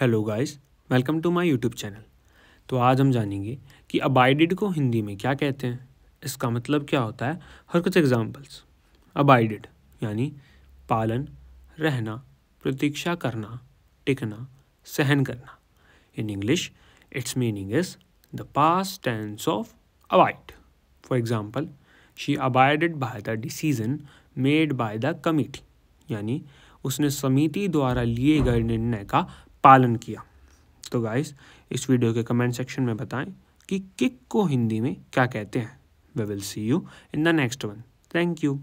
hello guys welcome to my YouTube channel तो आज हम जानेंगे कि अबाइडेड को हिंदी में क्या कहते हैं इसका मतलब क्या होता है हर कुछ एग्जांपल्स अबाइडेड यानी पालन रहना प्रतीक्षा करना टिकना सहन करना in English it's meaning is the past tense of abide for example she abided by the decision made by the committee यानी उसने समिति द्वारा लिए गए निर्णय का पालन किया तो गाइस इस वीडियो के कमेंट सेक्शन में बताएं कि किक को हिंदी में क्या कहते हैं we will see you in the next one thank you